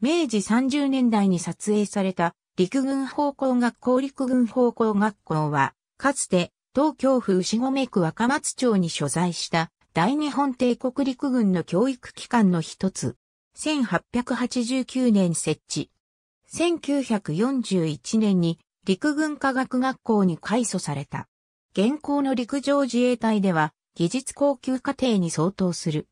明治30年代に撮影された陸軍方向学校陸軍方向学校は、かつて東京府牛込区若松町に所在した大日本帝国陸軍の教育機関の一つ。1889年設置。1941年に陸軍科学学校に改祖された。現行の陸上自衛隊では技術高級課程に相当する。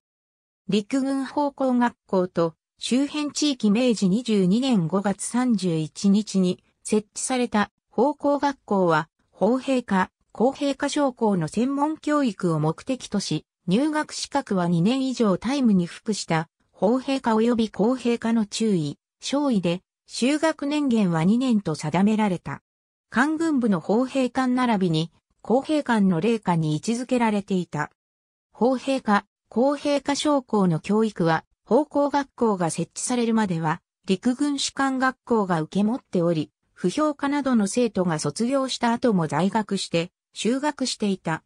陸軍方向学校と周辺地域明治22年5月31日に設置された法向学校は法兵科、公平科商校の専門教育を目的とし、入学資格は2年以上タイムに服した法兵科及び公平科の注意、少尉で、修学年限は2年と定められた。官軍部の法兵官並びに、公平官の霊下に位置づけられていた。法兵科、公平科商校の教育は、方校学校が設置されるまでは、陸軍士官学校が受け持っており、不評家などの生徒が卒業した後も在学して、修学していた。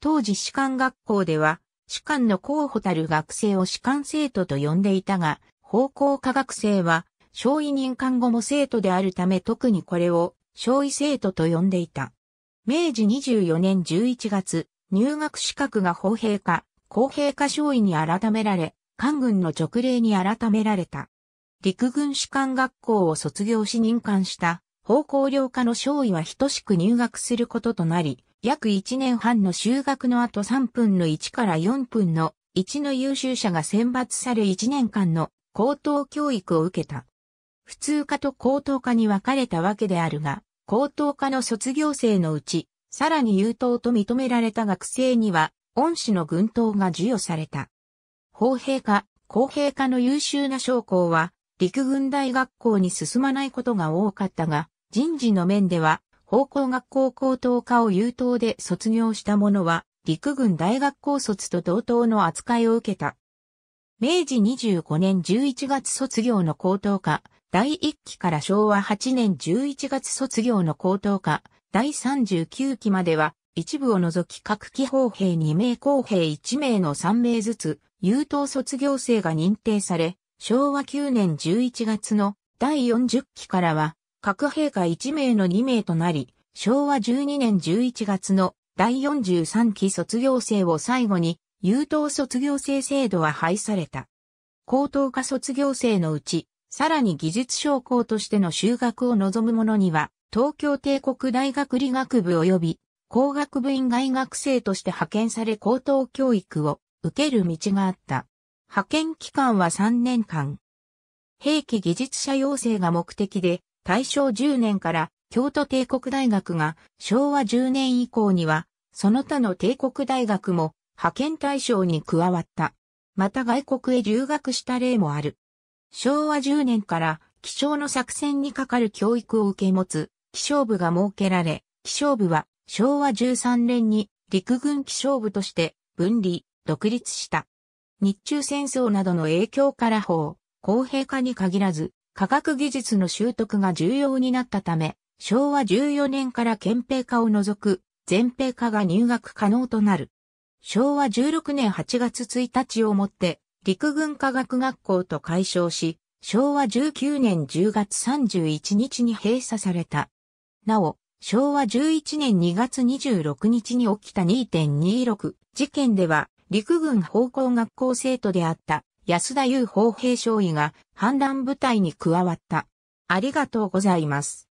当時士官学校では、士官の候補たる学生を士官生徒と呼んでいたが、方向科学生は、小医任官後も生徒であるため特にこれを、小医生徒と呼んでいた。明治24年11月、入学資格が法平化、公平化小尉に改められ、官軍の直令に改められた。陸軍士官学校を卒業し任官した方向領科の少尉は等しく入学することとなり、約1年半の修学の後3分の1から4分の1の優秀者が選抜され1年間の高等教育を受けた。普通科と高等科に分かれたわけであるが、高等科の卒業生のうち、さらに優等と認められた学生には、恩師の軍刀が授与された。砲兵科、工兵科の優秀な将校は、陸軍大学校に進まないことが多かったが、人事の面では、法工学校高等科を優等で卒業した者は、陸軍大学校卒と同等の扱いを受けた。明治25年11月卒業の高等科、第1期から昭和8年11月卒業の高等科、第39期までは、一部を除き各機砲兵2名公兵1名の3名ずつ、優等卒業生が認定され、昭和9年11月の第40期からは、各兵が1名の2名となり、昭和12年11月の第43期卒業生を最後に、優等卒業生制度は廃された。高等科卒業生のうち、さらに技術商工としての修学を望む者には、東京帝国大学理学部及び工学部院外学生として派遣され高等教育を受ける道があった。派遣期間は3年間。兵器技術者養成が目的で、大正10年から京都帝国大学が昭和10年以降には、その他の帝国大学も派遣対象に加わった。また外国へ留学した例もある。昭和10年から気象の作戦にかかる教育を受け持つ気象部が設けられ、気象部は昭和13年に陸軍気象部として分離、独立した。日中戦争などの影響から法、公平化に限らず、科学技術の習得が重要になったため、昭和14年から憲兵化を除く、全兵化が入学可能となる。昭和16年8月1日をもって、陸軍科学学校と解消し、昭和19年10月31日に閉鎖された。なお、昭和11年2月26日に起きた2.26事件では、陸軍方向学校生徒であった安田雄砲兵少尉が反乱部隊に加わった。ありがとうございます。